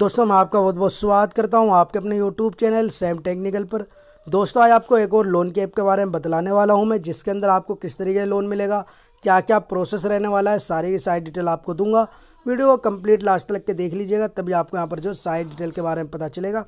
दोस्तों मैं आपका बहुत बहुत स्वागत करता हूं आपके अपने यूट्यूब चैनल सेम टेक्निकल पर दोस्तों आज आपको एक और लोन के ऐप के बारे में बतलाने वाला हूं मैं जिसके अंदर आपको किस तरीके का लोन मिलेगा क्या क्या प्रोसेस रहने वाला है सारी की सारी डिटेल आपको दूंगा वीडियो को कम्प्लीट लास्ट तक के देख लीजिएगा तभी आपको यहाँ पर जो सारी डिटेल के बारे में पता चलेगा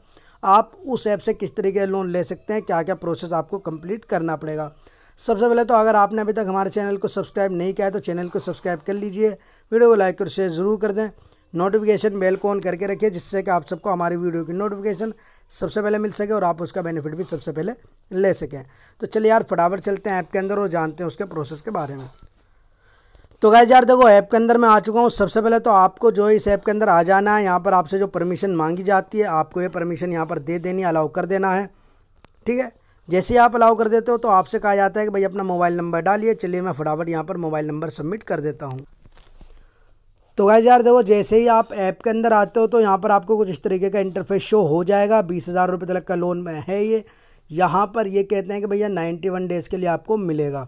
आप उस ऐप से किस तरीके लोन ले सकते हैं क्या क्या प्रोसेस आपको कम्प्लीट करना पड़ेगा सबसे पहले तो अगर आपने अभी तक हमारे चैनल को सब्सक्राइब नहीं किया है तो चैनल को सब्सक्राइब कर लीजिए वीडियो को लाइक और शेयर ज़रूर कर दें नोटिफिकेशन बेल को ऑन करके रखिए जिससे कि आप सबको हमारी वीडियो की नोटिफिकेशन सबसे पहले मिल सके और आप उसका बेनिफिट भी सबसे पहले ले सकें तो चलिए यार फटाफट चलते हैं ऐप के अंदर और जानते हैं उसके प्रोसेस के बारे में तो गाय यार देखो ऐप के अंदर मैं आ चुका हूँ सबसे पहले तो आपको जो है इस ऐप के अंदर आ जाना है यहाँ पर आपसे जो परमिशन मांगी जाती है आपको ये परमिशन यहाँ पर दे देनी अलाउ कर देना है ठीक है जैसे ही आप अलाउ कर देते हो तो आपसे कहा जाता है कि भाई अपना मोबाइल नंबर डालिए चलिए मैं फटाफट यहाँ पर मोबाइल नंबर सबमिट कर देता हूँ तो गाइज यार देखो जैसे ही आप ऐप के अंदर आते हो तो यहाँ पर आपको कुछ इस तरीके का इंटरफेस शो हो जाएगा बीस हज़ार रुपये तक का लोन है ये यहाँ पर ये कहते हैं कि भैया नाइन्टी वन डेज़ के लिए आपको मिलेगा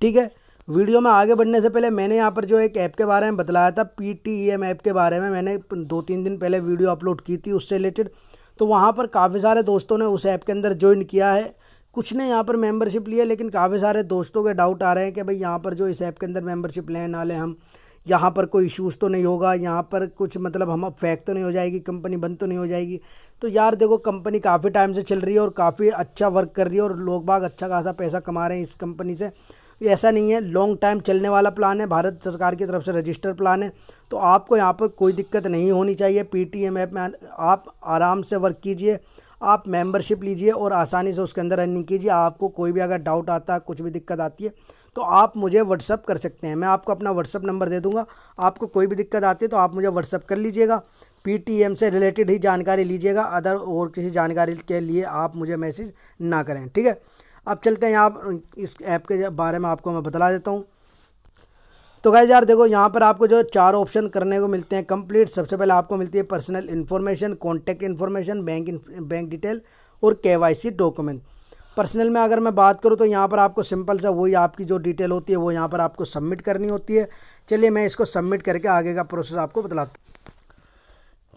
ठीक है वीडियो में आगे बढ़ने से पहले मैंने यहाँ पर जो एक ऐप के बारे में बतलाया था P T E M app के बारे में मैंने दो तीन दिन पहले वीडियो अपलोड की थी उससे रिलेटेड तो वहाँ पर काफ़ी सारे दोस्तों ने उस ऐप के अंदर ज्वाइन किया है कुछ ने यहाँ पर मेंबरशिप लिया लेकिन काफ़ी सारे दोस्तों के डाउट आ रहे हैं कि भाई यहाँ पर जो इस ऐप के अंदर मेंबरशिप लें ना लें हम यहाँ पर कोई इश्यूज़ तो नहीं होगा यहाँ पर कुछ मतलब हम अब फैक तो नहीं हो जाएगी कंपनी बंद तो नहीं हो जाएगी तो यार देखो कंपनी काफ़ी टाइम से चल रही है और काफ़ी अच्छा वर्क कर रही है और लोग बाग अच्छा खासा पैसा कमा रहे हैं इस कंपनी से ऐसा नहीं है लॉन्ग टाइम चलने वाला प्लान है भारत सरकार की तरफ से रजिस्टर प्लान है तो आपको यहाँ पर कोई दिक्कत नहीं होनी चाहिए पी टी एम ऐप में आप आराम से वर्क कीजिए आप मेंबरशिप लीजिए और आसानी से उसके अंदर रनिंग कीजिए आपको कोई भी अगर डाउट आता है कुछ भी दिक्कत आती है तो आप मुझे व्हाट्सअप कर सकते हैं मैं आपको अपना व्हाट्सअप नंबर दे दूँगा आपको कोई भी दिक्कत आती है तो आप मुझे व्हाट्सअप कर लीजिएगा पी से रिलेटेड ही जानकारी लीजिएगा अदर और किसी जानकारी के लिए आप मुझे मैसेज ना करें ठीक है अब चलते हैं आप इस ऐप के बारे में आपको मैं बतला देता हूँ तो गाइज यार देखो यहाँ पर आपको जो चार ऑप्शन करने को मिलते हैं कंप्लीट सबसे पहले आपको मिलती है personal information contact information bank bank detail और केवाईसी डॉक्यूमेंट पर्सनल में अगर मैं बात करूँ तो यहाँ पर आपको सिंपल सा वही आपकी जो डिटेल होती है वो यहाँ पर आपको सबमिट करनी होती है चलिए मैं इसको सबमिट करके आगे का प्रोसेस आपको बतलाता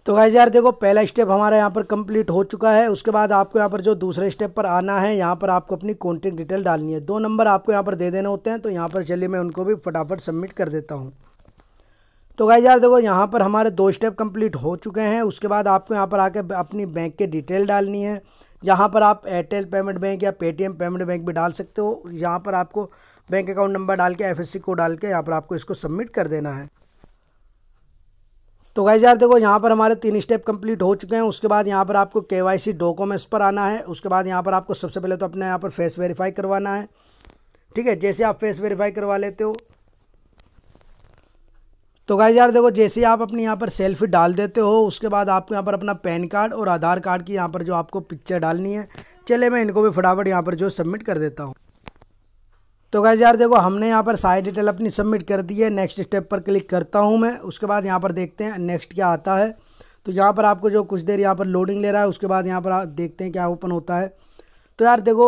तो गाइज यार देखो पहला स्टेप हमारा यहाँ पर कंप्लीट हो चुका है उसके बाद आपको यहाँ पर जो दूसरे स्टेप पर आना है यहाँ पर आपको अपनी कॉन्टेक्ट डिटेल डालनी है दो नंबर आपको यहाँ पर दे देने होते हैं तो यहाँ पर चलिए मैं उनको भी फटाफट सबमिट कर देता हूँ तो गाइज यार देखो यहाँ पर हमारे दो स्टेप कम्प्लीट हो चुके हैं उसके बाद आपको यहाँ पर आकर अपनी बैंक की डिटेल डालनी है यहाँ पर आप एयरटेल पेमेंट बैंक या पेटीएम पेमेंट बैंक भी डाल सकते हो यहाँ पर आपको बैंक अकाउंट नंबर डाल के एफ कोड डाल के यहाँ पर आपको इसको सबमिट कर देना है तो गाइज यार देखो यहाँ पर हमारे तीन स्टेप कंप्लीट हो चुके हैं उसके बाद यहाँ पर आपको के वाई सी डॉक्यूमेंट्स पर आना है उसके बाद यहाँ पर आपको सबसे पहले तो अपने यहाँ पर फेस वेरीफाई करवाना है ठीक है जैसे आप फेस वेरीफाई करवा लेते हो तो गाइज यार देखो जैसे आप अपनी यहाँ पर सेल्फी डाल देते हो उसके बाद आपको यहाँ पर अपना पैन कार्ड और आधार कार्ड की यहाँ पर जो आपको पिक्चर डालनी है चले मैं इनको भी फटाफट यहाँ पर जो सबमिट कर देता हूँ तो गैस यार देखो हमने यहाँ पर सारी डिटेल अपनी सबमिट कर दी है नेक्स्ट स्टेप पर क्लिक करता हूँ मैं उसके बाद यहाँ पर देखते हैं नेक्स्ट क्या आता है तो यहाँ पर आपको जो कुछ देर यहाँ पर लोडिंग ले रहा है उसके बाद यहाँ पर देखते हैं क्या ओपन होता है तो यार देखो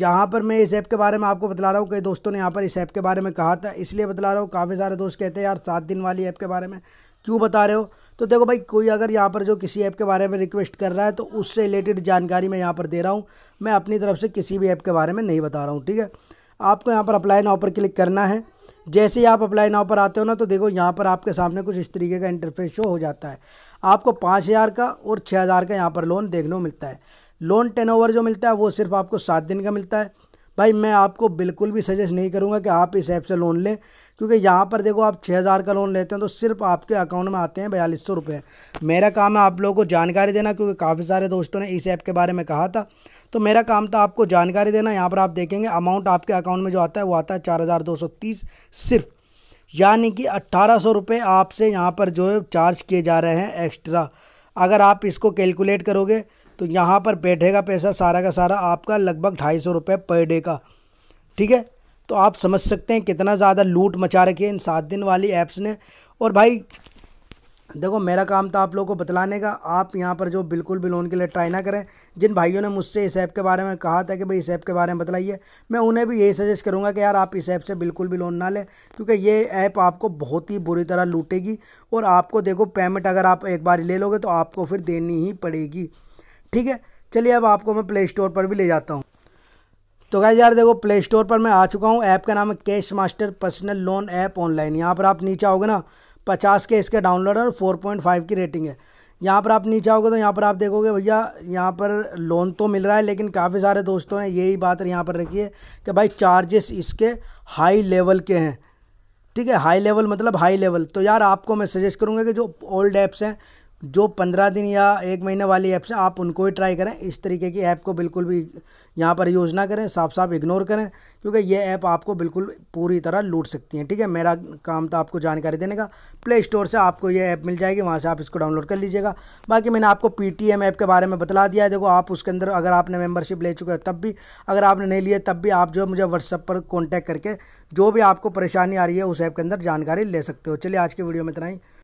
यहाँ पर मैं इस ऐप के बारे में आपको बता रहा हूँ कई दोस्तों ने यहाँ पर इस ऐप के बारे में कहा था इसलिए बता रहा हूँ काफ़ी सारे दोस्त कहते हैं यार सात दिन वाली ऐप के बारे में क्यों बता रहे हो तो देखो भाई कोई अगर यहाँ पर जो किसी ऐप के बारे में रिक्वेस्ट कर रहा है तो उससे रिलेटेड जानकारी मैं यहाँ पर दे रहा हूँ मैं अपनी तरफ से किसी भी ऐप के बारे में नहीं बता रहा हूँ ठीक है आपको यहाँ पर अप्लाई नाव पर क्लिक करना है जैसे ही आप अप्लाई नाव पर आते हो ना तो देखो यहाँ पर आपके सामने कुछ इस तरीके का इंटरफेस शो हो जाता है आपको पाँच हज़ार का और छः हज़ार का यहाँ पर लोन देखने को मिलता है लोन ओवर जो मिलता है वो सिर्फ आपको सात दिन का मिलता है भाई मैं आपको बिल्कुल भी सजेस्ट नहीं करूँगा कि आप इस ऐप से लोन लें क्योंकि यहाँ पर देखो आप छः हज़ार का लोन लेते हैं तो सिर्फ आपके अकाउंट में आते हैं बयालीस सौ रुपये मेरा काम है आप लोगों को जानकारी देना क्योंकि काफ़ी सारे दोस्तों ने इस ऐप के बारे में कहा था तो मेरा काम था आपको जानकारी देना यहाँ पर आप देखेंगे अमाउंट आपके अकाउंट में जो आता है वो आता है चार हज़ार दो सौ तीस सिर्फ यानी कि अट्ठारह सौ रुपये आपसे यहाँ पर जो है चार्ज किए जा रहे हैं एक्स्ट्रा अगर आप इसको कैलकुलेट करोगे तो यहाँ पर बैठे का पैसा सारा का सारा आपका लगभग ढाई सौ रुपये पर डे का ठीक है तो आप समझ सकते हैं कितना ज़्यादा लूट मचा रखी है इन सात दिन वाली ऐप्स ने और भाई देखो मेरा काम था आप लोगों को बतलाने का आप यहाँ पर जो बिल्कुल भी लोन के लिए ट्राई ना करें जिन भाइयों ने मुझसे इस ऐप के बारे में कहा था कि भाई इस ऐप के बारे में बतलाइए मैं उन्हें भी यही सजेस्ट करूँगा कि यार आप इस ऐप से बिल्कुल भी लोन ना लें क्योंकि ये ऐप आपको बहुत ही बुरी तरह लूटेगी और आपको देखो पेमेंट अगर आप एक बार ले लोगे तो आपको फिर देनी ही पड़ेगी ठीक है चलिए अब आपको मैं प्ले स्टोर पर भी ले जाता हूँ तो गाइज यार देखो प्ले स्टोर पर मैं आ चुका हूँ ऐप का नाम है cash master personal loan app online यहाँ पर आप नीचे आओगे ना पचास के इसके डाउनलोड है और फोर पॉइंट फाइव की रेटिंग है यहाँ पर आप नीचे आओगे तो यहाँ पर आप देखोगे भैया यहाँ पर लोन तो मिल रहा है लेकिन काफ़ी सारे दोस्तों ने यही बात यहाँ पर रखी है कि भाई चार्जेस इसके हाई लेवल के हैं ठीक है हाई लेवल मतलब हाई लेवल तो यार आपको मैं सजेस्ट करूँगा कि जो ओल्ड ऐप्स हैं जो पंद्रह दिन या एक महीने वाली ऐप्स हैं आप उनको ही ट्राई करें इस तरीके की ऐप को बिल्कुल भी यहाँ पर यूज़ ना करें साफ साफ इग्नोर करें क्योंकि ये ऐप आपको बिल्कुल पूरी तरह लूट सकती हैं ठीक है मेरा काम था आपको जानकारी देने का प्ले स्टोर से आपको ये ऐप मिल जाएगी वहाँ से आप इसको डाउनलोड कर लीजिएगा बाकी मैंने आपको पी टी एम ऐप के बारे में बतला दिया है देखो आप उसके अंदर अगर आपने मेम्बरशिप ले चुके हैं तब भी अगर आपने नहीं लिए तब भी आप जो मुझे व्हाट्सअप पर कॉन्टैक्ट करके जो भी आपको परेशानी आ रही है उस ऐप के अंदर जानकारी ले सकते हो चलिए आज की वीडियो में इतना ही